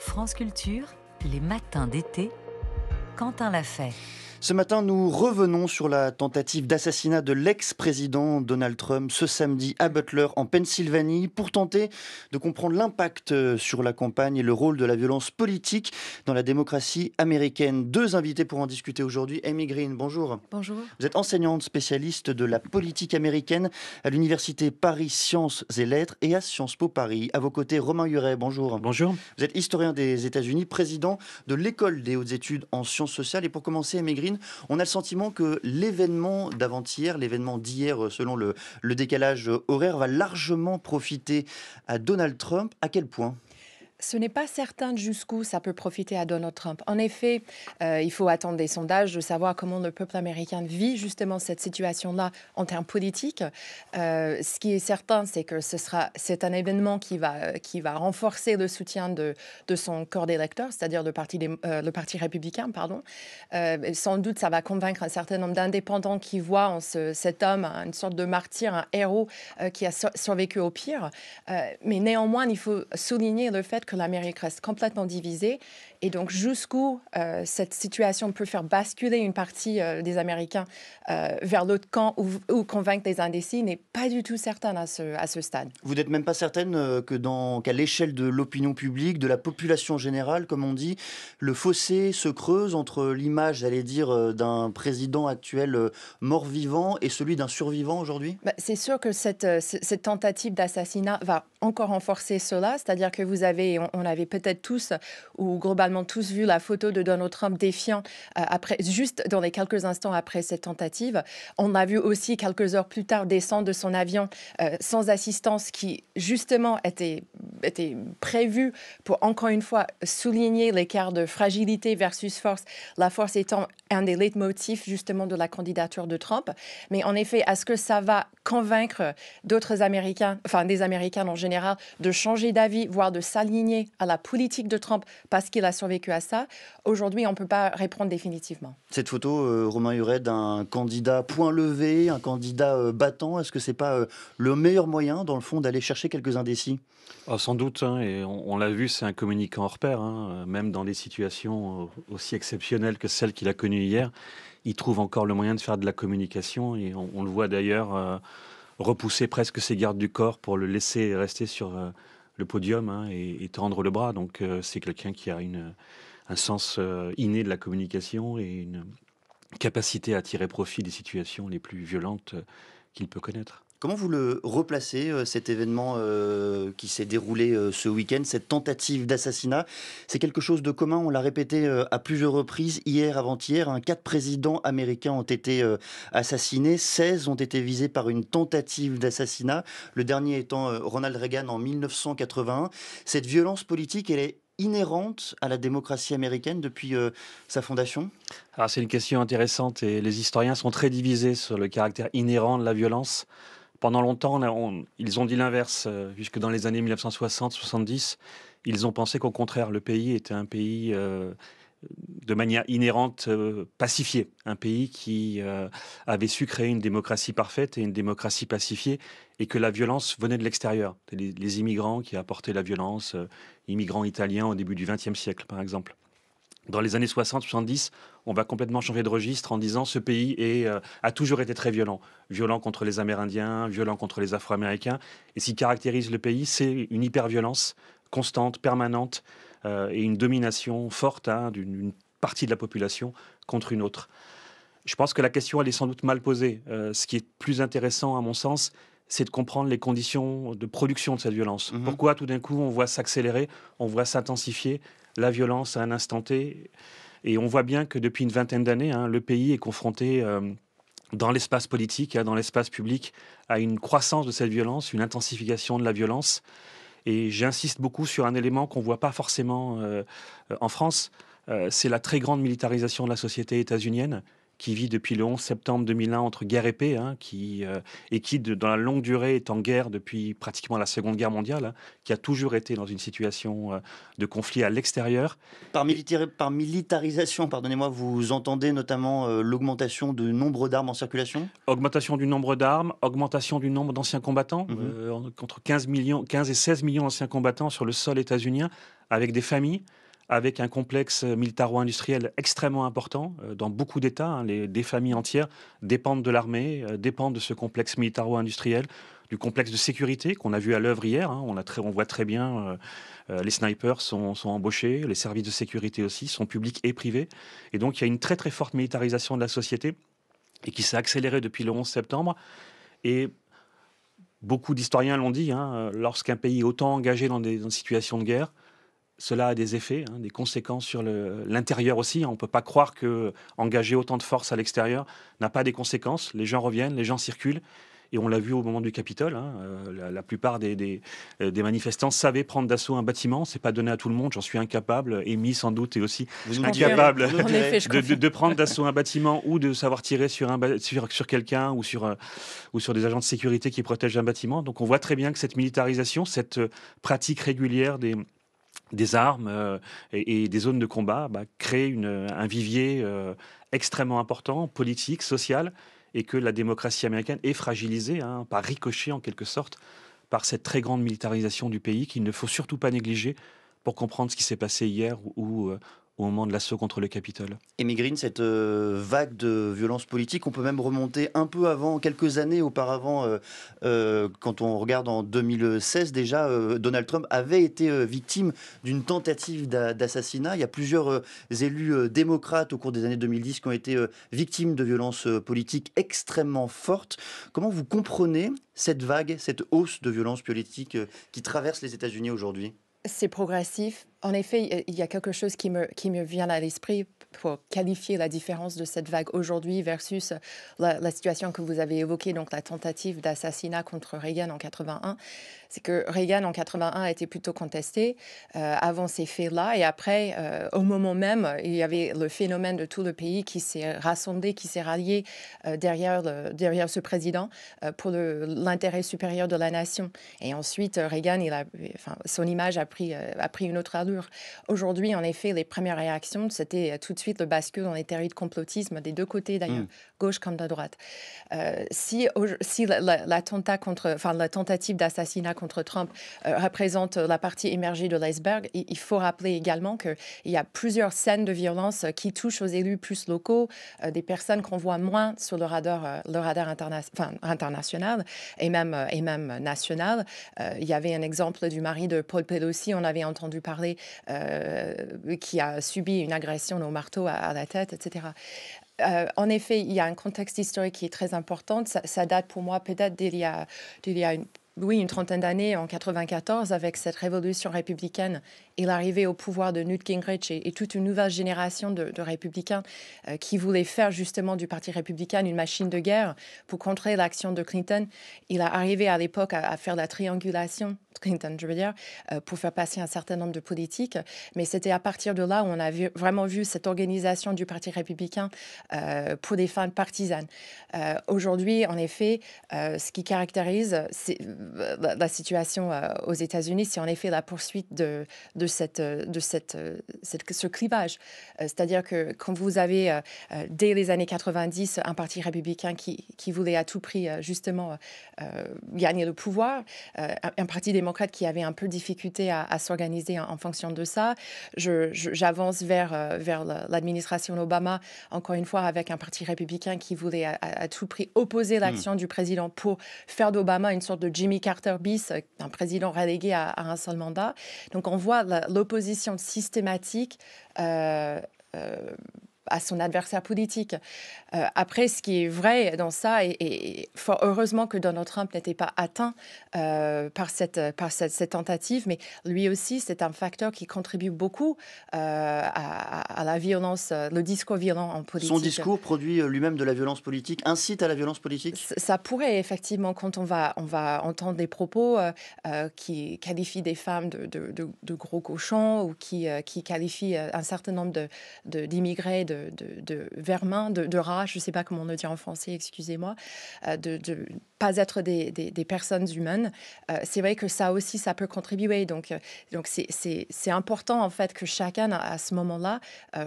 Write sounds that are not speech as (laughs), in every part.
France Culture, les matins d'été, Quentin l'a fait. Ce matin, nous revenons sur la tentative d'assassinat de l'ex-président Donald Trump ce samedi à Butler, en Pennsylvanie, pour tenter de comprendre l'impact euh, sur la campagne et le rôle de la violence politique dans la démocratie américaine. Deux invités pour en discuter aujourd'hui. Amy Green, bonjour. Bonjour. Vous êtes enseignante spécialiste de la politique américaine à l'Université Paris Sciences et Lettres et à Sciences Po Paris. À vos côtés, Romain Huret, bonjour. Bonjour. Vous êtes historien des États-Unis, président de l'École des hautes études en sciences sociales. Et pour commencer, Amy Green, on a le sentiment que l'événement d'avant-hier, l'événement d'hier, euh, selon le décalage horaire, va largement profiter à Donald Trump. À quel point ce n'est pas certain jusqu'où ça peut profiter à Donald Trump. En effet, euh, il faut attendre des sondages de savoir comment le peuple américain vit justement cette situation-là en termes politiques. Euh, ce qui est certain, c'est que ce sera, c'est un événement qui va, qui va renforcer le soutien de, de son corps d'électeurs, c'est-à-dire le parti, euh, le parti républicain, pardon. sans doute, ça va convaincre un certain nombre d'indépendants qui voient en cet homme une sorte de martyr, un héros qui a survécu au pire. mais néanmoins, il faut souligner le fait que que l'Amérique reste complètement divisée. Et donc, jusqu'où euh, cette situation peut faire basculer une partie euh, des Américains euh, vers l'autre camp ou, convaincre les indécis n'est pas du tout certain à ce, à ce stade. Vous n'êtes même pas certaine que dans, qu'à l'échelle de l'opinion publique, de la population générale, comme on dit, le fossé se creuse entre l'image, j'allais dire, d'un président actuel mort-vivant et celui d'un survivant aujourd'hui bah, C'est sûr que cette, cette tentative d'assassinat va encore renforcer cela, c'est-à-dire que vous avez, on, avait peut-être tous ou globalement tous vu la photo de Donald Trump défiant euh, après, juste dans les quelques instants après cette tentative. On a vu aussi quelques heures plus tard descendre de son avion euh, sans assistance qui justement était, était prévu pour encore une fois souligner l'écart de fragilité versus force, la force étant un des leitmotifs justement de la candidature de Trump. Mais en effet, est-ce que ça va convaincre d'autres Américains, enfin des Américains en général, de changer d'avis, voire de s'aligner à la politique de Trump parce qu'il a survécu à ça, aujourd'hui, on ne peut pas répondre définitivement. Cette photo, euh, Romain Huret, d'un candidat point levé, un candidat euh, battant, est-ce que ce n'est pas euh, le meilleur moyen, dans le fond, d'aller chercher quelques indécis ah, Sans doute, hein, et on, l'a vu, c'est un communicant hors pair, hein, même dans des situations aussi exceptionnelles que celles qu'il a connues hier il trouve encore le moyen de faire de la communication. Et on, le voit d'ailleurs repousser presque ses gardes du corps pour le laisser rester sur euh, le podium hein, et, et, tendre le bras. Donc euh, c'est quelqu'un qui a une, un sens euh, inné de la communication et une capacité à tirer profit des situations les plus violentes qu'il peut connaître. Comment vous le replacez, euh, cet événement euh, qui s'est déroulé euh, ce week-end, cette tentative d'assassinat C'est quelque chose de commun, on l'a répété à plusieurs reprises, hier, avant-hier, hein. quatre présidents américains ont été assassinés, 16 ont été visés par une tentative d'assassinat, le dernier étant Ronald Reagan en 1981. Cette violence politique, elle est inhérente à la démocratie américaine depuis sa fondation ah, C'est une question intéressante et les historiens sont très divisés sur le caractère inhérent de la violence pendant longtemps, ils ont dit l'inverse. Euh, jusque dans les années 1960-70, ils ont pensé qu'au contraire, le pays était un pays euh, de manière inhérente euh, pacifié, un pays qui avait su créer une démocratie parfaite et une démocratie pacifiée, et que la violence venait de l'extérieur, les, immigrants qui apportaient la violence, immigrants italiens au début du XXe siècle, par exemple dans les années 60-70, on va complètement changer de registre en disant ce pays euh, a toujours été très violent. Violent contre les Amérindiens, violent contre les Afro-Américains. Et ce qui caractérise le pays, c'est une hyper-violence constante, permanente, euh, et une domination forte hein, d'une partie de la population contre une autre. Je pense que la question, elle est sans doute mal posée. Euh, ce qui est plus intéressant, à mon sens, c'est de comprendre les conditions de production de cette violence. Mm-hmm. Pourquoi tout d'un coup on voit s'accélérer, on voit s'intensifier la violence à un instant T. Et on voit bien que depuis une vingtaine d'années, hein, le pays est confronté euh, dans l'espace politique, hein, dans l'espace public, à une croissance de cette violence, une intensification de la violence. Et j'insiste beaucoup sur un élément qu'on ne voit pas forcément euh, euh, en France, c'est la très grande militarisation de la société états-unienne qui vit depuis le 11 septembre 2001 entre guerre et paix, hein, qui, euh, et qui, dans la longue durée, est en guerre depuis pratiquement la Seconde Guerre mondiale, hein, qui a toujours été dans une situation euh, de conflit à l'extérieur. Par, militarisation, pardonnez-moi, vous entendez notamment euh, l'augmentation du nombre d'armes en circulation Augmentation du nombre d'armes, augmentation du nombre d'anciens combattants, mhm. entre 15, millions, 15 et 16 millions d'anciens combattants sur le sol états-unien, avec des familles avec un complexe militaro-industriel extrêmement important euh, dans beaucoup d'États. Hein, des familles entières dépendent de l'armée, euh, dépendent de ce complexe militaro-industriel du complexe de sécurité qu'on a vu à l'œuvre hier. Hein. On, voit très bien, euh, les snipers sont, embauchés, les services de sécurité aussi sont publics et privés. Et donc il y a une très très forte militarisation de la société et qui s'est accélérée depuis le 11 septembre. Et beaucoup d'historiens l'ont dit, hein, lorsqu'un pays autant engagé dans des situations de guerre, cela a des effets, hein, des conséquences sur l'intérieur aussi. On ne peut pas croire que engager autant de force à l'extérieur n'a pas des conséquences. Les gens reviennent, les gens circulent. Et on l'a vu au moment du Capitole. Hein, euh, la, plupart des, euh, des, manifestants savaient prendre d'assaut un bâtiment. C'est pas donné à tout le monde. J'en suis incapable. Émis sans doute et aussi incapable de, prendre d'assaut un bâtiment ou de savoir tirer sur, sur, quelqu'un ou sur, euh, ou sur des agents de sécurité qui protègent un bâtiment. Donc on voit très bien que cette militarisation, cette pratique régulière des des armes euh, et, des zones de combat, bah, un vivier euh, extrêmement important, politique, social, et que la démocratie américaine est fragilisée hein, par ricochet en quelque sorte par cette très grande militarisation du pays qu'il ne faut surtout pas négliger pour comprendre ce qui s'est passé hier ou, euh, au moment de l'assaut contre le Capitole. Émigrine cette euh, vague de violence politique, on peut même remonter un peu avant, quelques années auparavant, euh, euh, quand on regarde en 2016 déjà, Donald Trump avait été victime d'une tentative d'assassinat. Il y a plusieurs élus démocrates au cours des années 2010 qui ont été victimes de violences politiques extrêmement fortes. Comment vous comprenez cette vague, cette hausse de violence politique qui traverse les États-Unis aujourd'hui c'est progressif. En effet, il y a quelque chose qui me, qui me vient à l'esprit pour qualifier la différence de cette vague aujourd'hui versus la, situation que vous avez évoquée, donc la tentative d'assassinat contre Reagan en 81, c'est que Reagan en 81 a été plutôt contesté euh, avant ces faits-là, et après, euh, au moment même, il y avait le phénomène de tout le pays qui s'est rassemblé, qui s'est rallié euh, derrière, derrière ce président pour l'intérêt supérieur de la nation. Et ensuite, Reagan, il son image a pris, a pris une autre allure. Aujourd'hui, en effet, les premières réactions, c'était tout suite le bascule dans les théories de complotisme des deux côtés d'ailleurs, mm. gauche comme de droite. Euh, si, si la, contre, enfin, la tentative d'assassinat contre Trump euh, représente la partie émergée de l'iceberg, il, faut rappeler également qu'il y a plusieurs scènes de violence euh, qui touchent aux élus plus locaux, des personnes qu'on voit moins sur le radar, le radar international et même, et même national. il y avait un exemple du mari de Paul Pelosi, on avait entendu parler, qui a subi une agression au marteau à, la tête, etc. Euh, en effet, il y a un contexte historique qui est très important. Ça, date pour moi peut-être d'il y a, une, oui, une trentaine d'années, en 94, avec cette révolution républicaine et l'arrivée au pouvoir de Newt Gingrich et, toute une nouvelle génération de, républicains euh, qui voulaient faire justement du Parti républicain une machine de guerre pour contrer l'action de Clinton. Il a arrivé à l'époque à faire la triangulation Clinton, je veux dire, euh, pour faire passer un certain nombre de politiques. Mais c'était à partir de là où on a vraiment vu cette organisation du Parti républicain euh, pour des fins partisanes. Euh, aujourd'hui, en effet, ce qui caractérise la, situation aux États-Unis, c'est en effet la poursuite de, cette, de cette, ce clivage. C'est-à-dire que quand vous avez, dès les années 90, un Parti républicain qui, voulait à tout prix, justement, gagner le pouvoir, un, parti qui avait un peu de difficulté à, s'organiser en, fonction de ça. J'avance vers, euh, vers l'administration Obama, encore une fois, avec un parti républicain qui voulait à, tout prix opposer hmm. l'action du président pour faire d'Obama une sorte de Jimmy Carter bis, euh, un président relégué à, un seul mandat. Donc on voit l'opposition systématique. Euh, euh à son adversaire politique. Euh, après, ce qui est vrai dans ça, et, fort heureusement que Donald Trump n'était pas atteint euh, par, cette, par cette, tentative, mais lui aussi, c'est un facteur qui contribue beaucoup euh, à, la violence, le discours violent en politique. Son discours produit lui-même de la violence politique, incite à la violence politique Ça, pourrait, effectivement, quand on va, on va entendre des propos qui qualifient des femmes de, gros cochons ou qui, qui qualifient un certain nombre d'immigrés de, vermin, de, de je ne sais pas comment on le dit en français, excusez-moi, euh, de ne pas être des, personnes humaines, euh, c'est vrai que ça aussi, ça peut contribuer. Donc, euh, donc c'est important, en fait, que chacun, à ce moment-là,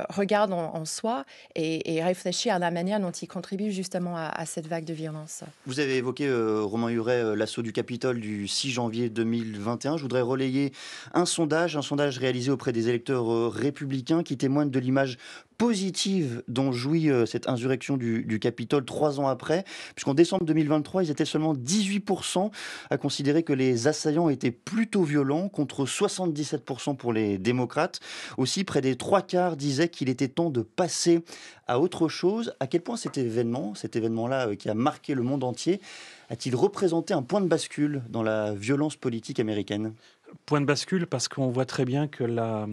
regarde en, soi et, réfléchit à la manière dont il contribue justement à, à cette vague de violence. Vous avez évoqué, Romain Huret, l'assaut du Capitole du 6 janvier 2021. Je voudrais relayer un sondage, un sondage réalisé auprès des électeurs républicains qui témoignent de l'image positive dont jouit euh, cette insurrection du, Capitole trois ans après, puisqu'en décembre 2023, ils étaient seulement 18% à considérer que les assaillants étaient plutôt violents, contre 77% pour les démocrates. Aussi, près des trois quarts disaient qu'il était temps de passer à autre chose. À quel point cet événement, cet événement-là euh, qui a marqué le monde entier, a-t-il représenté un point de bascule dans la violence politique américaine Point de bascule parce qu'on voit très bien que la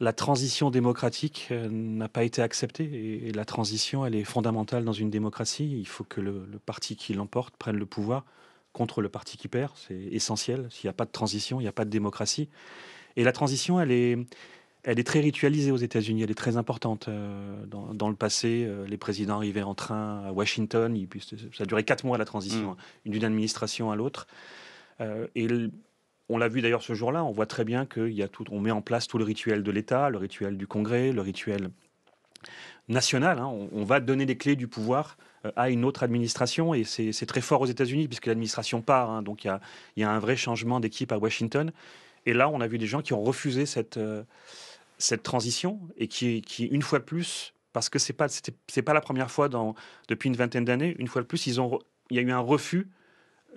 la transition démocratique euh, n'a pas été acceptée et, la transition, elle est fondamentale dans une démocratie. Il faut que le, parti qui l'emporte prenne le pouvoir contre le parti qui perd. C'est essentiel. S'il n'y a pas de transition, il n'y a pas de démocratie. Et la transition, elle est, elle est très ritualisée aux États-Unis, elle est très importante. Euh, dans, le passé, euh, les présidents arrivaient en train à Washington, ça duré quatre mois la transition, mmh. hein, d'une administration à l'autre. et on l'a vu d'ailleurs ce jour-là, on voit très bien qu'il y a tout, on met en place tout le rituel de l'État, le rituel du Congrès, le rituel national. Hein. On, va donner les clés du pouvoir euh, à une autre administration et c'est très fort aux États-Unis puisque l'administration part. Hein. donc il y a, un vrai changement d'équipe à Washington. Et là, on a vu des gens qui ont refusé cette, euh, transition et qui, qui, une fois de plus, parce que ce n'est pas, pas la première fois depuis une vingtaine d'années, une fois de plus, il y a eu un refus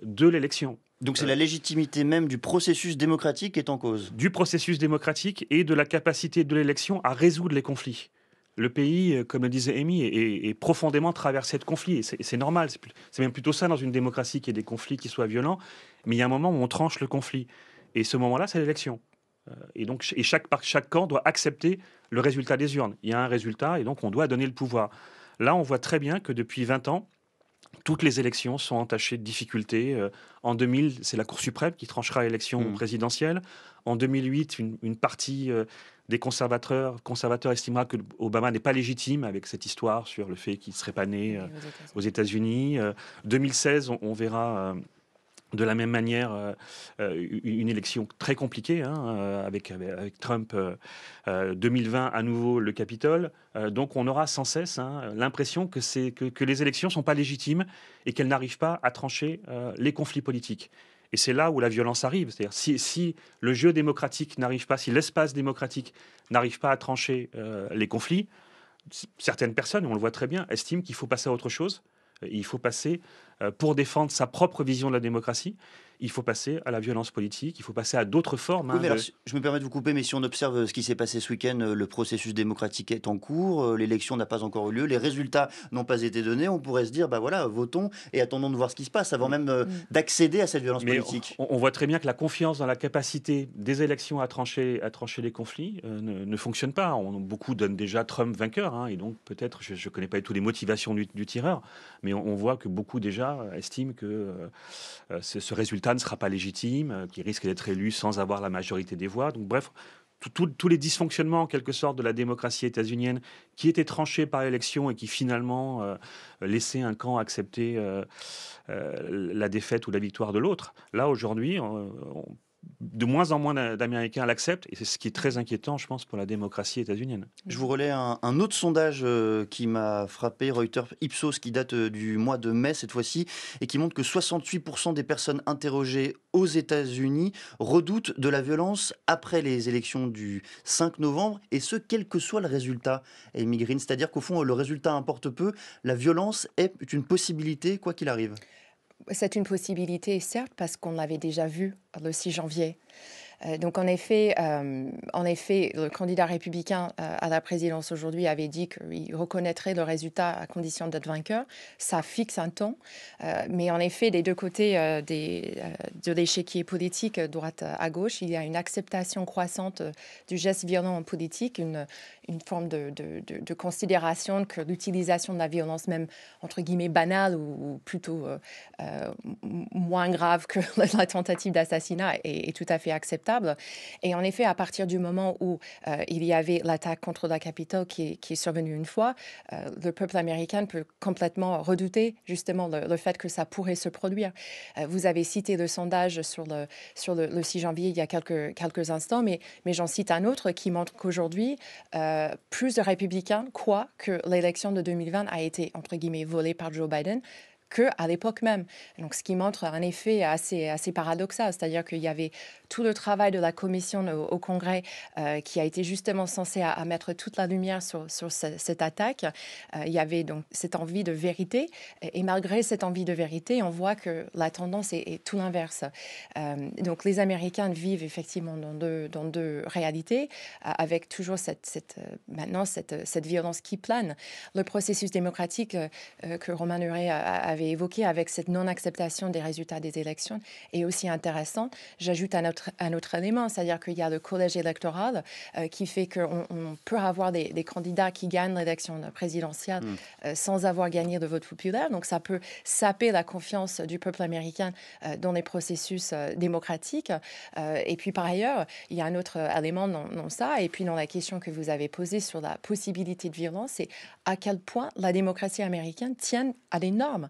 de l'élection. Donc c'est euh. la légitimité même du processus démocratique qui est en cause. Du processus démocratique et de la capacité de l'élection à résoudre les conflits. Le pays, euh, comme le disait Amy, est, profondément traversé de conflits. C'est normal. C'est même plutôt ça dans une démocratie qu'il y ait des conflits qui soient violents. Mais il y a un moment où on tranche le conflit. Et ce moment-là, c'est l'élection. Euh, et donc, et chaque, chaque camp doit accepter le résultat des urnes. Il y a un résultat et donc on doit donner le pouvoir. Là, on voit très bien que depuis 20 ans, toutes les élections sont entachées de difficultés. Euh, en 2000, c'est la Cour suprême qui tranchera l'élection hmm. présidentielle. En 2008, une, partie euh, des conservateurs, estimera que Obama n'est pas légitime avec cette histoire sur le fait qu'il ne serait pas né euh, aux États-Unis. 2016, on verra de la même manière, euh, euh, une élection très compliquée hein, euh, avec, avec, Trump 2020 à nouveau le Capitole. donc on aura sans cesse hein, l'impression que, les élections ne sont pas légitimes et qu'elles n'arrivent pas à trancher les conflits politiques. Et c'est là où la violence arrive. C'est-à-dire si, si, le jeu démocratique n'arrive pas, si l'espace démocratique n'arrive pas à trancher les conflits, certaines personnes, on le voit très bien, estiment qu'il faut passer à autre chose. Il faut passer euh, pour défendre sa propre vision de la démocratie, il faut passer à la violence politique, il faut passer à d'autres formes. Hein, je me permets de vous couper, mais si on observe euh, ce qui s'est passé ce week-end, euh, le processus démocratique est en cours, l'élection n'a pas encore eu lieu, les résultats n'ont pas été donnés, on pourrait se dire, bah voilà, votons et attendons de voir ce qui se passe avant même mm. d'accéder à cette violence politique. On, voit très bien que la confiance dans la capacité des élections à trancher, à trancher les conflits ne, fonctionne pas. On, beaucoup donnent déjà Trump vainqueur, hein, et donc peut-être, je ne connais pas du tout les motivations du, tireur, mais on voit que beaucoup déjà estime que euh, ce, résultat ne sera pas légitime, euh, qu'il risque d'être élu sans avoir la majorité des voix. Donc bref, tous les dysfonctionnements, en quelque sorte, de la démocratie états-unienne qui étaient tranchés par l'élection et qui finalement euh, laissaient un camp accepter euh, la défaite ou la victoire de l'autre. Là, aujourd'hui, de moins en moins d'Américains l'acceptent, et c'est ce qui est très inquiétant, je pense, pour la démocratie états-unienne. Je vous relais un, autre sondage euh, qui m'a frappé, Reuters Ipsos, qui date euh, du mois de mai cette fois-ci, et qui montre que 68% des personnes interrogées aux États-Unis redoutent de la violence après les élections du 5 novembre, et ce, quel que soit le résultat, Amy C'est-à-dire qu'au fond, le résultat importe peu, la violence est une possibilité, quoi qu'il arrive. C'est une possibilité, certes, parce qu'on l'avait déjà vu le 6 janvier. Euh, donc en effet, euh, en effet, le candidat républicain euh, à la présidence aujourd'hui avait dit qu'il reconnaîtrait le résultat à condition d'être vainqueur. Ça fixe un temps. mais en effet, des deux côtés des, de l'échiquier politique, droite à gauche, il y a une acceptation croissante du geste violent en politique, une, une forme de, considération que l'utilisation de la violence, même entre guillemets banale ou, plutôt euh, euh, moins grave que (laughs) la tentative d'assassinat, est, tout à fait acceptable. Et en effet, à partir du moment où euh, il y avait l'attaque contre la capitale qui, qui, est survenue une fois, le peuple américain peut complètement redouter justement le, fait que ça pourrait se produire. vous avez cité le sondage sur le, sur le, 6 janvier il y a quelques, quelques instants, mais, mais j'en cite un autre qui montre qu'aujourd'hui, euh, plus de républicains croient que l'élection de 2020 a été, entre guillemets, volée par Joe Biden qu'à l'époque même. Donc, ce qui montre un effet assez, assez paradoxal, c'est-à-dire qu'il y avait tout le travail de la commission au, Congrès euh, qui a été justement censé à, mettre toute la lumière sur, sur cette attaque. Euh, il y avait donc cette envie de vérité, et, malgré cette envie de vérité, on voit que la tendance est, tout l'inverse. Euh, donc, les Américains vivent effectivement dans deux, dans deux réalités, avec toujours cette, cette maintenant cette, cette violence qui plane. Le processus démocratique que Romain Nuret avait évoqué avec cette non-acceptation des résultats des élections est aussi intéressante. J'ajoute un autre, un autre élément, c'est-à-dire qu'il y a le collège électoral euh, qui fait qu'on peut avoir des, candidats qui gagnent l'élection présidentielle hmm. euh, sans avoir gagné de vote populaire. Donc ça peut saper la confiance du peuple américain euh, dans les processus démocratiques. et puis par ailleurs, il y a un autre élément dans, dans, ça. Et puis dans la question que vous avez posée sur la possibilité de violence, c'est à quel point la démocratie américaine tient à des normes.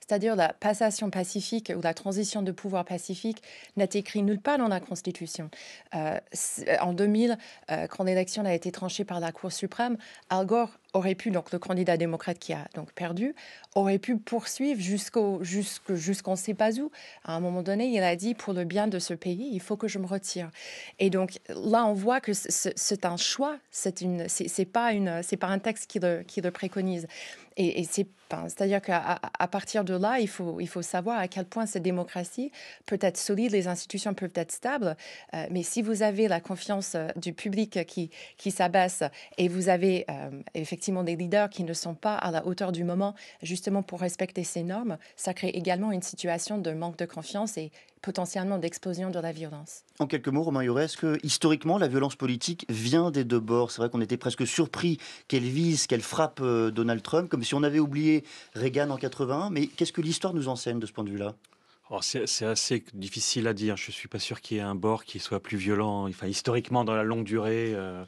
c'est-à-dire la passation pacifique ou la transition de pouvoir pacifique, n'est écrit nulle part dans la Constitution. Euh, euh, en 2000, quand euh, l'élection a été tranchée par la Cour suprême, Al Gore aurait pu, donc le candidat démocrate qui a donc perdu, aurait pu poursuivre jusqu'au jusqu'on ne sait pas où. À un moment donné, il a dit pour le bien de ce pays, il faut que je me retire. Et donc là, on voit que c'est un choix, c'est une, c'est pas une, c'est pas un texte qui le, qui le préconise. Et, c'est, c'est-à-dire qu'à à partir là, il faut, il faut savoir à quel point cette démocratie peut être solide, les institutions peuvent être stables, euh, mais si vous avez la confiance euh, du public qui, qui s'abaisse et vous avez euh, effectivement des leaders qui ne sont pas à la hauteur du moment, justement pour respecter ces normes, ça crée également une situation de manque de confiance et potentiellement d'explosion de la violence. En quelques mots, Romain Lloret, est-ce que historiquement la violence politique vient des deux bords C'est vrai qu'on était presque surpris qu'elle vise, qu'elle frappe euh, Donald Trump, comme si on avait oublié Reagan en 81, mais qu'est-ce que l'histoire nous enseigne de ce point de vue-là oh, c'est assez difficile à dire. Je ne suis pas sûr qu'il y ait un bord qui soit plus violent, enfin, historiquement dans la longue durée. Euh,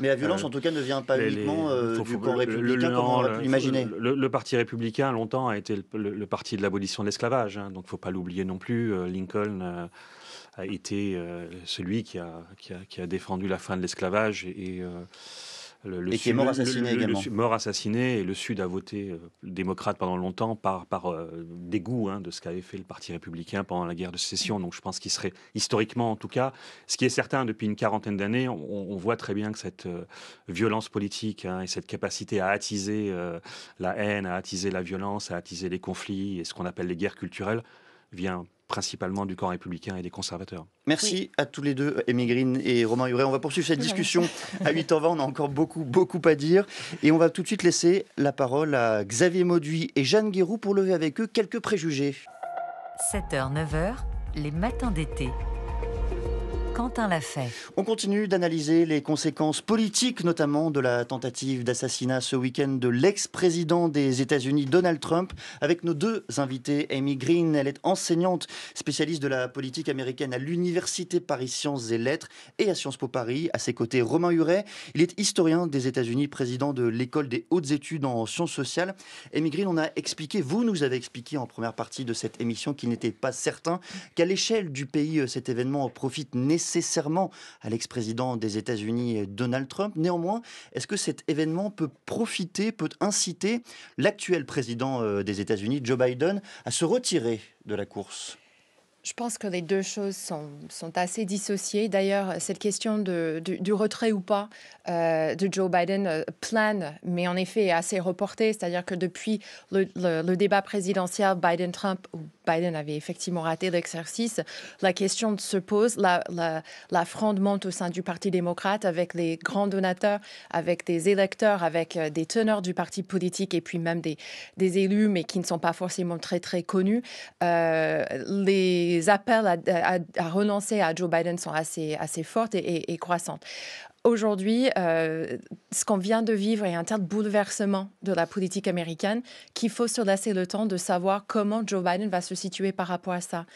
mais la violence, euh, en tout cas, ne vient pas uniquement euh, du camp républicain, le, comme on aurait l'imaginer. Le, Parti républicain, longtemps, a été le, parti de l'abolition de l'esclavage. Hein. donc, il ne faut pas l'oublier non plus. Euh, Lincoln a été celui qui a, défendu la fin de l'esclavage le, et qui est mort assassiné également. mort assassiné, et le Sud a voté euh, démocrate pendant longtemps par, par euh, dégoût hein, de ce qu'avait fait le Parti républicain pendant la guerre de sécession. Donc je pense qu'il serait, historiquement en tout cas, ce qui est certain, depuis une quarantaine d'années, on, voit très bien que cette euh, violence politique hein, et cette capacité à attiser la haine, à attiser la violence, à attiser les conflits et ce qu'on appelle les guerres culturelles vient principalement du camp républicain et des conservateurs. Merci à tous les deux, Émigrine et Romain Huré. On va poursuivre cette discussion à 8h20. On a encore beaucoup, beaucoup à dire. Et on va tout de suite laisser la parole à Xavier Mauduit et Jeanne Guéroux pour lever avec eux quelques préjugés. 7h, 9h, les matins d'été. Quentin l'a fait. On continue d'analyser les conséquences politiques, notamment de la tentative d'assassinat ce week-end de l'ex-président des États-Unis, Donald Trump, avec nos deux invités. Amy Green, elle est enseignante, spécialiste de la politique américaine à l'Université Paris Sciences et Lettres et à Sciences Po Paris. À ses côtés, Romain Huret, il est historien des États-Unis, président de l'École des hautes études en sciences sociales. Amy Green, on a expliqué, vous nous avez expliqué en première partie de cette émission qu'il n'était pas certain qu'à l'échelle du pays, euh, cet événement profite nécessairement nécessairement à l'ex-président des États-Unis euh, Donald Trump. Néanmoins, est-ce que cet événement peut profiter, peut inciter l'actuel président euh, des États-Unis, Joe Biden, à se retirer de la course je pense que les deux choses sont, sont assez dissociées. D'ailleurs, cette question de, du, retrait ou pas euh, de Joe Biden euh, plane, mais en effet est assez reportée. C'est-à-dire que depuis le, débat présidentiel Biden-Trump, Biden avait effectivement raté l'exercice, la question se pose, la, la, la fronde monte au sein du Parti démocrate avec les grands donateurs, avec des électeurs, avec euh, des teneurs du parti politique et puis même des, des élus, mais qui ne sont pas forcément très, très connus. les les appels à, à, renoncer à Joe Biden sont assez, assez fortes et, et, et croissantes aujourd'hui, euh, ce qu'on vient de vivre est un tel bouleversement de la politique américaine qu'il faut se laisser le temps de savoir comment Joe Biden va se situer par rapport à ça.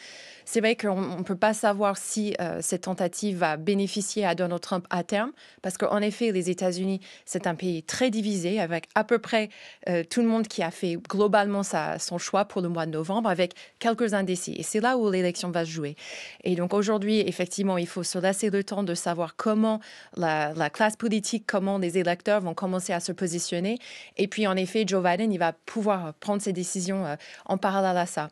C'est vrai qu'on ne peut pas savoir si euh, cette tentative va bénéficier à Donald Trump à terme, parce qu'en effet, les États-Unis, c'est un pays très divisé, avec à peu près euh, tout le monde qui a fait globalement son choix pour le mois de novembre, avec quelques indécis. Et c'est là où l'élection va se jouer. Et donc aujourd'hui, effectivement, il faut se laisser le temps de savoir comment la la, classe politique, comment les électeurs vont commencer à se positionner. Et puis, en effet, Joe Biden, il va pouvoir prendre ses décisions euh, en parallèle à ça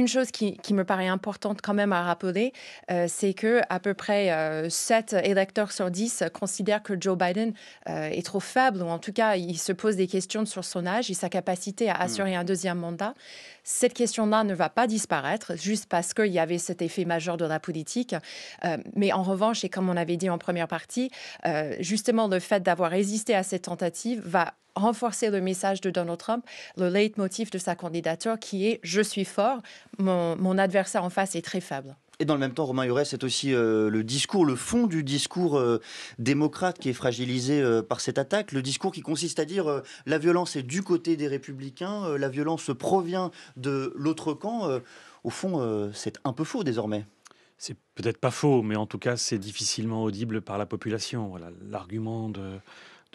une chose qui, me paraît importante quand même à rappeler, euh, c'est que à peu près euh, sept 7 électeurs sur 10 considèrent que Joe Biden euh, est trop faible, ou en tout cas, il se pose des questions sur son âge et sa capacité à hmm. assurer un deuxième mandat. Cette question-là ne va pas disparaître juste parce qu'il y avait cet effet majeur de la politique. mais en revanche, et comme on avait dit en première partie, justement, le fait d'avoir résisté à cette tentative va renforcer le message de Donald Trump, le leitmotiv de sa candidature qui est Je suis fort, mon, adversaire en face est très faible. Et dans le même temps, Romain Huret, c'est aussi euh, le discours, le fond du discours euh, démocrate qui est fragilisé euh, par cette attaque. Le discours qui consiste à dire la violence est du côté des républicains, la violence provient de l'autre camp. au fond, c'est un peu faux désormais. C'est peut-être pas faux, mais en tout cas, c'est difficilement audible par la population. L'argument de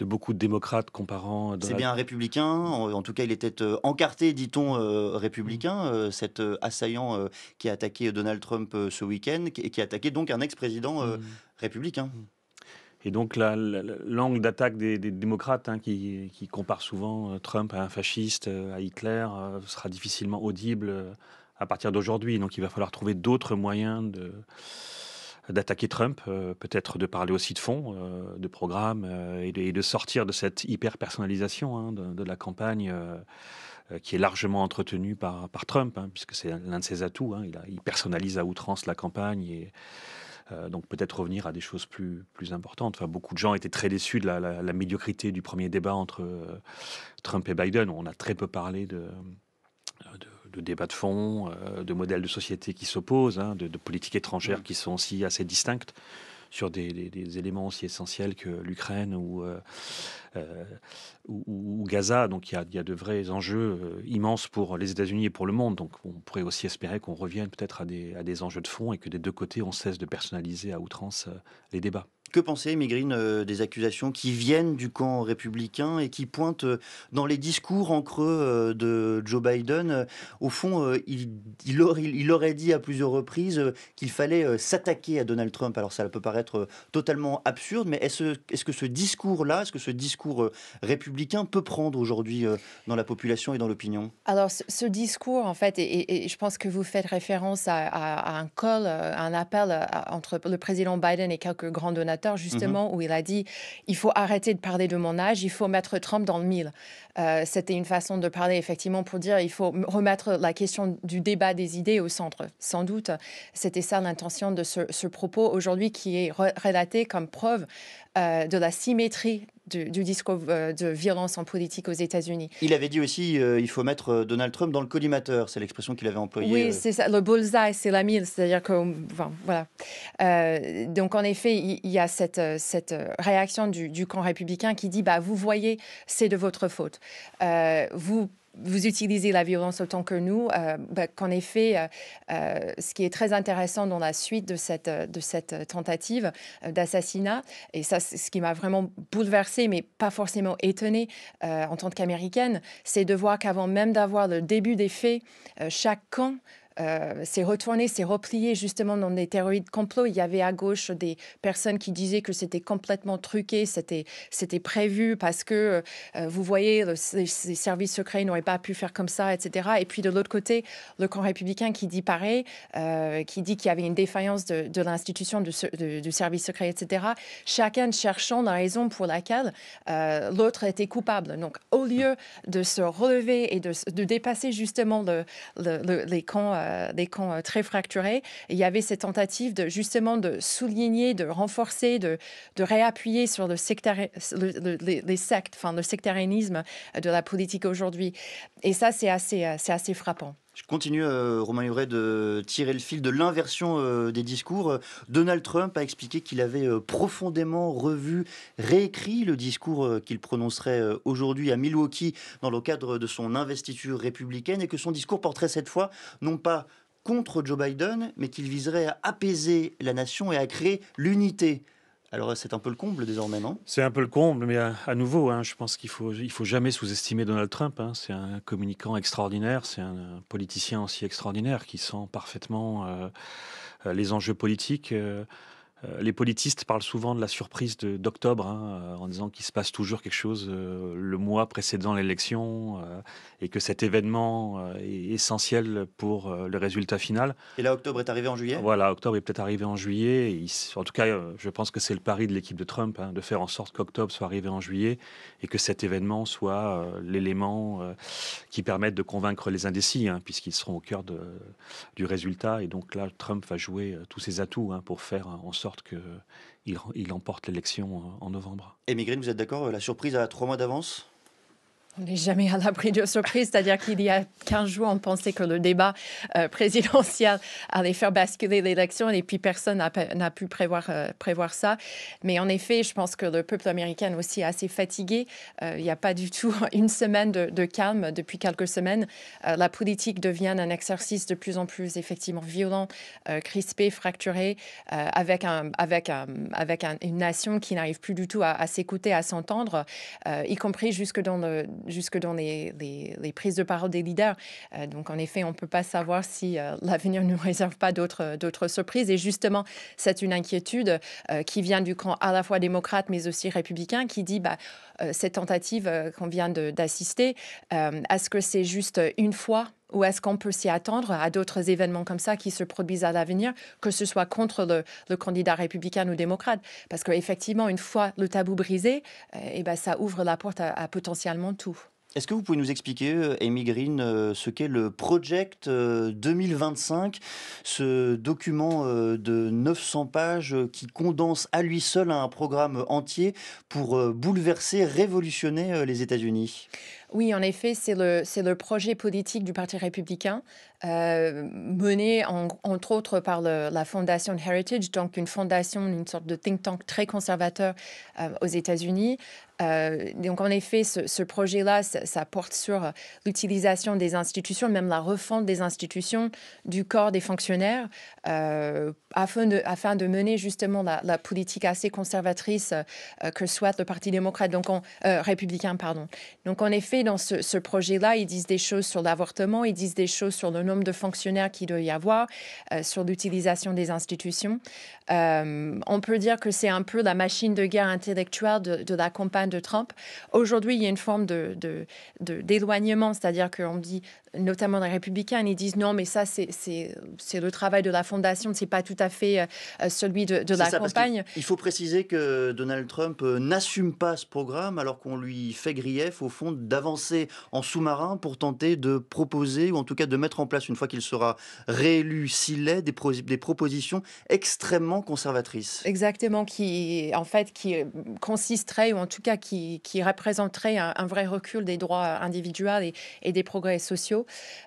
beaucoup de démocrates comparant. C'est bien un républicain, en, tout cas il était euh, encarté, dit-on, euh, républicain, mmh. euh, cet assaillant qui a attaqué Donald Trump ce week-end, et qui, a attaqué donc un ex-président mmh. républicain. Mmh. Et donc l'angle d'attaque des, démocrates, hein, qui, qui compare souvent Trump à un fasciste, à Hitler, sera difficilement audible à partir d'aujourd'hui. Donc il va falloir trouver d'autres moyens de d'attaquer Trump, euh, peut-être de parler aussi de fond, euh, de programme, euh, et de, sortir de cette hyper-personnalisation hein, de, la campagne qui est largement entretenue par, par Trump, hein, puisque c'est l'un de ses atouts. Hein. il, il, personnalise à outrance la campagne et donc peut-être revenir à des choses plus, plus importantes. Enfin, beaucoup de gens étaient très déçus de la, médiocrité du premier débat entre Trump et Biden. On a très peu parlé de, de débats de fond, euh, de modèles de société qui s'opposent, hein, de, politiques étrangères mm. qui sont aussi assez distinctes sur des, éléments aussi essentiels que l'Ukraine ou, euh, euh, Gaza. Donc il y, a, de vrais enjeux immenses pour les États-Unis et pour le monde. Donc on pourrait aussi espérer qu'on revienne peut-être à des, à des enjeux de fond et que des deux côtés, on cesse de personnaliser à outrance les débats. Que penser, Migrine, euh, des accusations qui viennent du camp républicain et qui pointent euh, dans les discours en creux euh, de Joe Biden Au fond, il, aurait, il, aurait dit à plusieurs reprises qu'il fallait s'attaquer à Donald Trump. Alors ça peut paraître totalement absurde, mais est-ce que ce discours-là, est-ce que ce discours républicain peut prendre aujourd'hui dans la population et dans l'opinion Alors ce, discours, en fait, et, je pense que vous faites référence à, un call, un appel entre le président Biden et quelques grands donateurs Mhm. justement, où il a dit il faut arrêter de parler de mon âge, il faut mettre Trump dans le mille. Euh, c'était une façon de parler, effectivement, pour dire il faut remettre la question du débat des idées au centre. Sans doute, c'était ça l'intention de ce, propos aujourd'hui qui est relaté comme preuve euh, de la symétrie du, discours euh, de violence en politique aux États-Unis. Il avait dit aussi euh, il faut mettre euh, Donald Trump dans le collimateur, c'est l'expression qu'il avait employée. Oui, c'est ça, le bullseye, c'est la mille, c'est-à-dire que. voilà. donc en effet, il y, a cette, cette réaction du, camp républicain qui dit bah, vous voyez, c'est de votre faute. vous vous utilisez la violence autant que nous, euh, ben, qu'en effet, euh, euh, ce qui est très intéressant dans la suite de cette, de cette tentative d'assassinat, et ça, ce qui m'a vraiment bouleversée, mais pas forcément étonnée en tant qu'américaine, c'est de voir qu'avant même d'avoir le début des faits, chaque camp s'est euh, retourné, s'est replié justement dans des théories de complot. Il y avait à gauche des personnes qui disaient que c'était complètement truqué, c'était, c'était prévu parce que, euh, vous voyez, ces les, services secrets n'auraient pas pu faire comme ça, etc. Et puis de l'autre côté, le camp républicain qui dit pareil, euh, qui dit qu'il y avait une défaillance de, l'institution du, service secret, etc. Chacun cherchant la raison pour laquelle l'autre était coupable. Donc, au lieu de se relever et de, de dépasser justement le, les camps euh, des camps euh, très fracturés. il y avait cette tentative de justement de souligner, de renforcer, de, de réappuyer sur le les sectes, enfin le sectarisme de la politique aujourd'hui. Et ça, c'est assez, euh, assez frappant. Je continue, euh, Romain Huret, de tirer le fil de l'inversion euh, des discours. Donald Trump a expliqué qu'il avait euh, profondément revu, réécrit le discours qu'il prononcerait aujourd'hui à Milwaukee dans le cadre de son investiture républicaine et que son discours porterait cette fois non pas contre Joe Biden, mais qu'il viserait à apaiser la nation et à créer l'unité alors euh, c'est un peu le comble désormais, non C'est un peu le comble, mais euh, à, nouveau, hein, je pense qu'il faut, il faut jamais sous-estimer Donald Trump. Hein. C'est un communicant extraordinaire, c'est un, politicien aussi extraordinaire qui sent parfaitement euh, les enjeux politiques. Euh, les politistes parlent souvent de la surprise d'octobre, hein, euh, en disant qu'il se passe toujours quelque chose euh, le mois précédent l'élection et que cet événement est essentiel pour le résultat final. Et là, octobre est arrivé en juillet Voilà, octobre est peut-être arrivé en juillet. en tout cas, je pense que c'est le pari de l'équipe de Trump, hein, de faire en sorte qu'octobre soit arrivé en juillet et que cet événement soit l'élément qui permette de convaincre les indécis, hein, puisqu'ils seront au cœur de, du résultat. Et donc là, Trump va jouer tous ses atouts pour faire en sorte qu'il il emporte l'élection euh, en novembre. émigrine vous êtes d'accord euh, La surprise à trois mois d'avance on n'est jamais à l'abri de surprise, c'est-à-dire qu'il y a 15 jours, on pensait que le débat euh, présidentiel allait faire basculer l'élection et puis personne n'a pu prévoir, euh, prévoir ça. Mais en effet, je pense que le peuple américain aussi est assez fatigué. Euh, il n'y a pas du tout (laughs) une semaine de, calme depuis quelques semaines. la politique devient un exercice de plus en plus effectivement violent, crispé, fracturé, avec, un, avec, avec une nation qui n'arrive plus du tout à, à s'écouter, à s'entendre, y compris jusque dans le jusque dans les, prises de parole des leaders. Euh, donc, en effet, on ne peut pas savoir si euh, l'avenir ne (laughs) nous réserve pas d'autres surprises. Et justement, c'est une inquiétude euh, qui vient du camp à la fois démocrate, mais aussi républicain, qui dit bah, cette tentative qu'on vient d'assister, est-ce que c'est juste une fois ou est-ce qu'on peut s'y attendre à d'autres événements comme ça qui se produisent à l'avenir, que ce soit contre le, candidat républicain ou démocrate Parce qu'effectivement, une fois le tabou brisé, et euh, eh ben, ça ouvre la porte à potentiellement tout. Est-ce que vous pouvez nous expliquer, euh, Amy Green, euh, ce qu'est le Project 2025, euh, ce document de 900 pages qui condense à lui seul un programme entier pour bouleverser, révolutionner les États-Unis oui, en effet, c'est le, le, projet politique du Parti républicain, mené entre autres par la fondation Heritage, donc une fondation, une sorte de think tank très conservateur aux États-Unis, euh, donc, en effet, ce, projet-là, ça, porte sur euh, l'utilisation des institutions, même la refonte des institutions, du corps des fonctionnaires, euh, afin, de, mener justement la, politique assez conservatrice que souhaite le Parti démocrate, donc républicain, pardon. Donc, en effet, dans ce, projet-là, ils disent des choses sur l'avortement, ils disent des choses sur le nombre de fonctionnaires qu'il doit y avoir, sur l'utilisation des institutions. on peut dire que c'est un peu la machine de guerre intellectuelle de la campagne de Trump. Aujourd'hui, il y a une forme de, d'éloignement, c'est-à-dire qu'on dit, notamment les républicains, ils disent non, mais ça, c'est, c'est, le travail de la fondation, c'est pas tout à fait euh, celui de, la campagne. Il faut préciser que Donald Trump euh, n'assume pas ce programme alors qu'on lui fait grief, au fond, d'avancer en sous-marin pour tenter de proposer, ou en tout cas de mettre en place, une fois qu'il sera réélu, s'il est des, des propositions extrêmement conservatrices. Exactement, qui, en fait, qui euh, consisterait, ou en tout cas qui, représenterait un, vrai recul des droits individuels et, des progrès sociaux.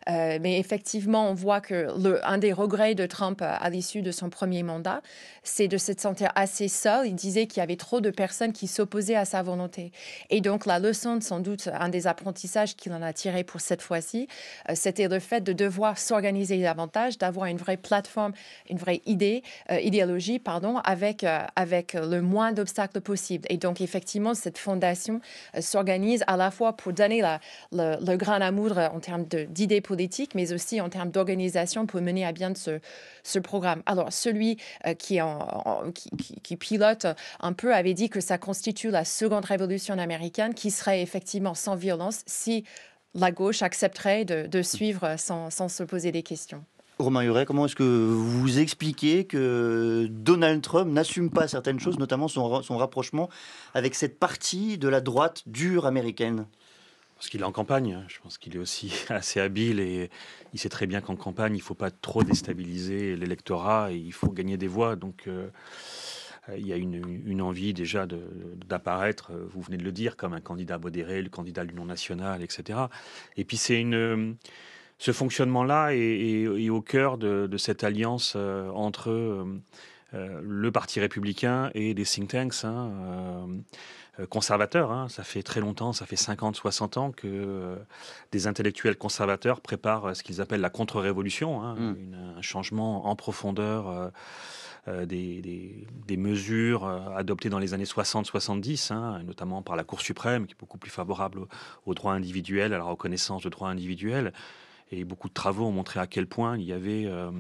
Euh, mais effectivement, on voit que le, un des regrets de Trump à l'issue de son premier mandat, c'est de se sentir assez seul. Il disait qu'il y avait trop de personnes qui s'opposaient à sa volonté. Et donc la leçon, sans doute un des apprentissages qu'il en a tiré pour cette fois-ci, euh, c'était le fait de devoir s'organiser davantage, d'avoir une vraie plateforme, une vraie idée, euh, idéologie, pardon, avec, avec le moins d'obstacles possible. Et donc effectivement, cette fondation euh, s'organise à la fois pour donner le, grain grand moudre euh, en termes d'idées politiques, mais aussi en termes d'organisation pour mener à bien ce, programme. Alors, celui euh, qui, pilote un peu avait dit que ça constitue la seconde révolution américaine qui serait effectivement sans violence si la gauche accepterait de, suivre sans se poser des questions. Romain Huret, comment est-ce que vous expliquez que Donald Trump n'assume pas certaines choses, notamment son, son, rapprochement avec cette partie de la droite dure américaine parce qu'il est en campagne, hein. je pense qu'il est aussi (laughs) assez habile et il sait très bien qu'en campagne, il ne faut pas trop déstabiliser l'électorat et il faut gagner des voix. Donc euh, il y a une, une envie déjà d'apparaître, euh, vous venez de le dire, comme un candidat modéré, le candidat de l'Union nationale, etc. Et puis c'est une ce fonctionnement-là est, au cœur de, cette alliance euh, entre euh, euh, le Parti républicain et des think tanks hein, conservateurs. Hein. Ça fait très longtemps, ça fait 50, 60 ans que des intellectuels conservateurs préparent ce qu'ils appellent la contre-révolution, hein. mmh. un changement en profondeur. Des, mesures adoptées dans les années 60-70, notamment par la Cour suprême, qui est beaucoup plus favorable aux droits droit à la reconnaissance de droits individuels, et beaucoup de travaux ont montré à quel point il y avait euh,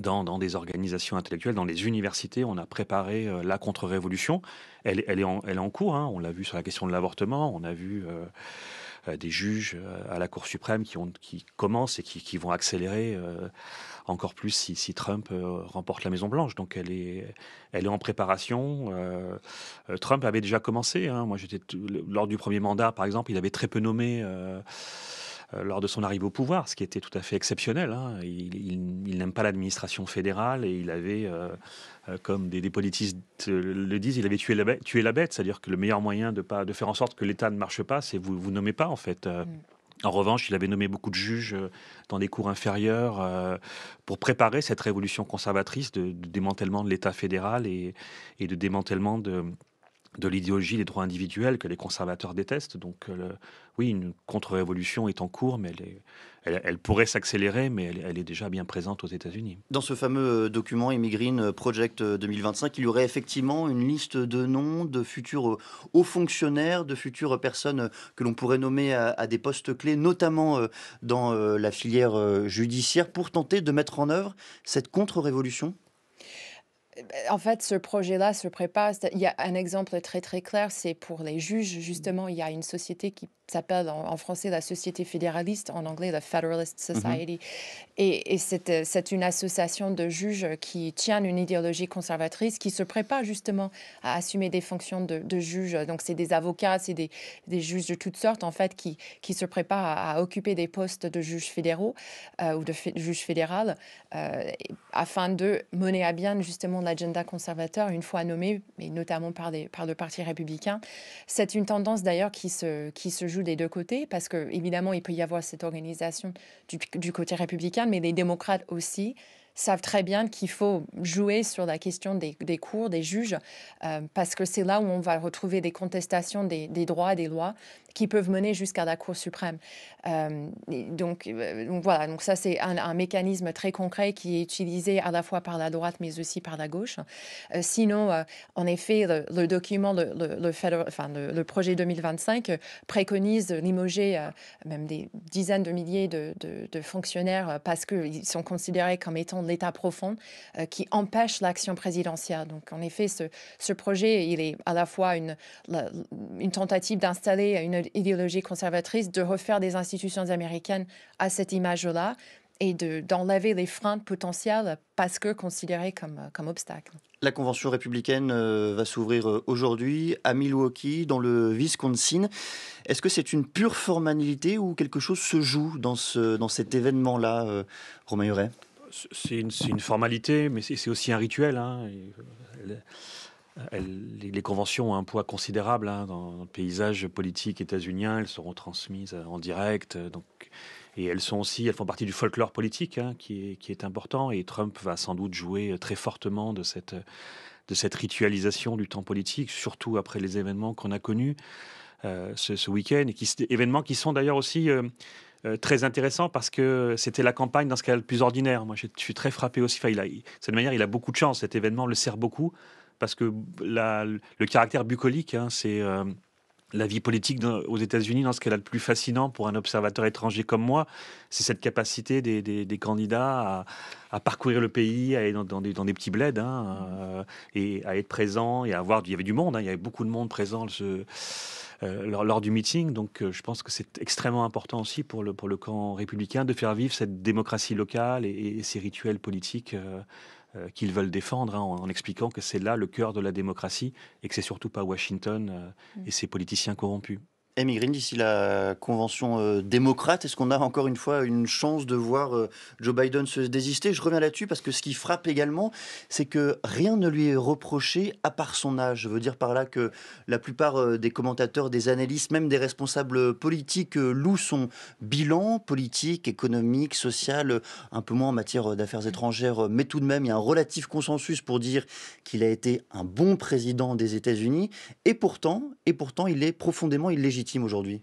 dans, dans, des organisations intellectuelles, dans les universités, on a préparé euh, la contre-révolution. Elle, est en, elle est en cours, hein. on l'a vu sur la question de l'avortement, on a vu euh, des juges à la Cour suprême qui, ont, qui commencent et qui, vont accélérer encore plus si, Trump remporte la Maison-Blanche. Donc elle est, elle est en préparation. Trump avait déjà commencé. Hein. Moi, j'étais lors du premier mandat, par exemple, il avait très peu nommé euh, lors de son arrivée au pouvoir, ce qui était tout à fait exceptionnel. Hein. Il, n'aime pas l'administration fédérale et il avait, euh, euh, comme des, des, le disent, il avait tué la bête, C'est-à-dire que le meilleur moyen de, pas, de faire en sorte que l'État ne marche pas, c'est vous vous nommez pas en fait. Mm. En revanche, il avait nommé beaucoup de juges dans des cours inférieurs pour préparer cette révolution conservatrice de, démantèlement de l'État fédéral et de démantèlement de, de l'idéologie des droits individuels que les conservateurs détestent. Donc euh, oui, une contre-révolution est en cours, mais elle, pourrait s'accélérer, mais elle, est déjà bien présente aux États-Unis. Dans ce fameux euh, document immigrine Project 2025, euh, il y aurait effectivement une liste de noms de futurs hauts fonctionnaires, de futures personnes que l'on pourrait nommer à, des postes clés, notamment dans la filière judiciaire, pour tenter de mettre en œuvre cette contre-révolution bah, en fait, ce projet-là se prépare. Il y a un exemple très très clair, c'est pour les juges. Justement, il y a une société qui s'appelle en, français la Société fédéraliste, en anglais la Federalist mm-hmm. Society. Et, euh, c'est une association de juges qui tient une idéologie conservatrice, qui se prépare justement à assumer des fonctions de, de juges. Donc, c'est des avocats, c'est des, juges de toutes sortes, en fait, qui, qui se préparent à, occuper des postes de juges fédéraux euh, ou de juges fédéral euh, afin de mener à bien justement l'agenda conservateur, une fois nommé, mais notamment par, des, par le Parti républicain. C'est une tendance d'ailleurs qui se, qui se joue des deux côtés, parce que évidemment, il peut y avoir cette organisation du, côté républicain, mais les démocrates aussi savent très bien qu'il faut jouer sur la question des, cours, des juges, euh, parce que c'est là où on va retrouver des contestations des, des droits des lois qui peuvent mener jusqu'à la Cour suprême. Euh, euh, donc, voilà, donc ça c'est un, mécanisme très concret qui est utilisé à la fois par la droite mais aussi par la gauche. Euh, sinon, en effet, le, document, le, le, projet 2025 préconise limoger même des dizaines de milliers de, fonctionnaires parce qu'ils sont considérés comme étant de l'État profond qui empêche l'action présidentielle. Donc en effet, ce, projet, il est à la fois une, une tentative d'installer une idéologie conservatrice de refaire des institutions américaines à cette image-là et d'enlever les freins potentiels parce que considérés comme, comme obstacles. La convention républicaine euh, va s'ouvrir euh, aujourd'hui à Milwaukee, dans le Wisconsin. Est-ce que c'est une pure formalité ou quelque chose se joue dans, ce, dans cet événement-là, euh, Romain Huret c'est une, une, formalité, mais c'est aussi un rituel. Hein. Euh, les conventions ont un poids considérable hein, dans le paysage politique états-unien. Elles seront transmises euh, en direct. Euh, donc, et elles sont aussi, elles font partie du folklore politique hein, qui, est, important. Et Trump va sans doute jouer très fortement de cette, de cette ritualisation du temps politique, surtout après les événements qu'on a connus ce, week-end. événements qui sont d'ailleurs aussi très intéressants parce que c'était la campagne dans ce cas le plus ordinaire. Moi, je suis très frappé aussi. Enfin, il de cette manière, il a beaucoup de chance. Cet événement le sert beaucoup parce que le caractère bucolique, hein, c'est euh, la vie politique aux États-Unis, dans ce qu'elle a de plus fascinant pour un observateur étranger comme moi, c'est cette capacité des, candidats à, parcourir le pays, à aller dans, des, petits bleds, hein, euh, et à être présent et à voir. Il y avait du monde, hein, il y avait beaucoup de monde présent. Euh, lors, du meeting. Donc je pense que c'est extrêmement important aussi pour le, pour le camp républicain de faire vivre cette démocratie locale et, ces rituels politiques. Euh, qu'ils veulent défendre hein, en, expliquant que c'est là le cœur de la démocratie et que c'est surtout pas Washington euh, mm. et ses politiciens corrompus. Amy Green, d'ici la convention euh, démocrate, est-ce qu'on a encore une fois une chance de voir euh, Joe Biden se désister Je reviens là-dessus parce que ce qui frappe également, c'est que rien ne lui est reproché à part son âge. Je veux dire par là que la plupart euh, des commentateurs, des analystes, même des responsables politiques louent son bilan politique, économique, social, un peu moins en matière d'affaires étrangères, mais tout de même, il y a un relatif consensus pour dire qu'il a été un bon président des États-Unis. Et pourtant, et pourtant, il est profondément illégitime aujourd'hui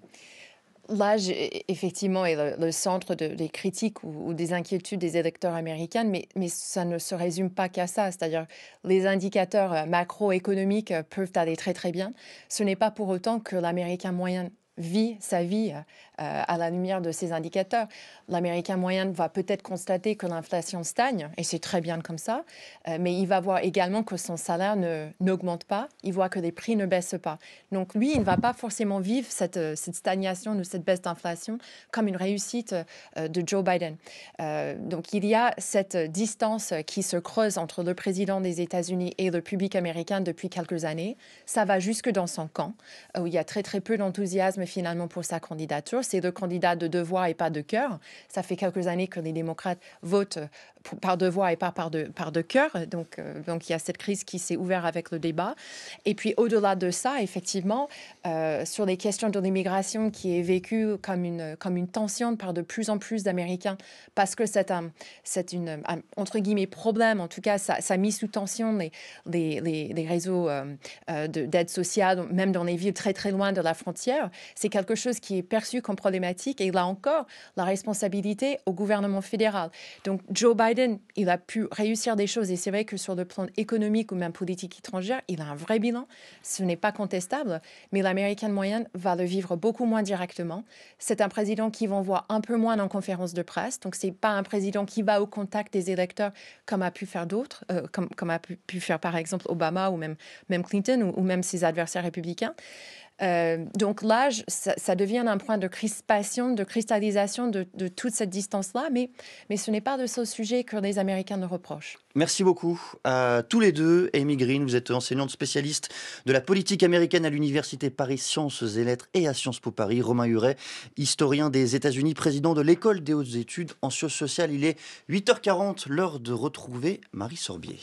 L'âge, effectivement, est le, centre des critiques ou, des inquiétudes des électeurs américains, mais, mais ça ne se résume pas qu'à ça. C'est-à-dire, les indicateurs euh, macroéconomiques euh, peuvent aller très très bien. Ce n'est pas pour autant que l'Américain moyen vit sa vie euh, euh, à la lumière de ces indicateurs. L'Américain moyen va peut-être constater que l'inflation stagne, et c'est très bien comme ça, euh, mais il va voir également que son salaire n'augmente pas, il voit que les prix ne baissent pas. Donc lui, il ne va pas forcément vivre cette, euh, stagnation ou cette baisse d'inflation comme une réussite de Joe Biden. donc il y a cette distance qui se creuse entre le président des États-Unis et le public américain depuis quelques années. Ça va jusque dans son camp, où il y a très très peu d'enthousiasme finalement pour sa candidature c'est de candidats de devoir et pas de cœur. Ça fait quelques années que les démocrates votent par devoir voix et pas par de, par de cœur. Donc, euh, donc il y a cette crise qui s'est ouverte avec le débat. Et puis au-delà de ça, effectivement, euh, sur les questions de l'immigration qui est vécue comme une, comme une tension par de plus en plus d'Américains, parce que c'est un, c'est une, entre guillemets, problème, en tout cas, ça, ça a mis sous tension les, les, réseaux euh, d'aide sociale, même dans les villes très très loin de la frontière. C'est quelque chose qui est perçu comme problématique. Et là encore, la responsabilité au gouvernement fédéral. Donc Joe Biden Biden, il a pu réussir des choses et c'est vrai que sur le plan économique ou même politique étrangère, il a un vrai bilan. Ce n'est pas contestable, mais l'américaine moyenne va le vivre beaucoup moins directement. C'est un président qui va voir un peu moins en conférence de presse, donc ce n'est pas un président qui va au contact des électeurs comme a pu faire d'autres, euh, comme, a pu, faire par exemple Obama ou même, même Clinton ou même ses adversaires républicains. Euh, donc là, ça, devient un point de crispation, de cristallisation de, toute cette distance-là, mais, ce n'est pas de ce sujet que les Américains nous reprochent. Merci beaucoup à tous les deux. Amy vous êtes enseignante spécialiste de la politique américaine à l'Université Paris Sciences et Lettres et à Sciences Po Paris. Romain Huret, historien des États-Unis, président de l'École des hautes études en sciences sociales. Il est 8h40, l'heure de retrouver Marie Sorbier.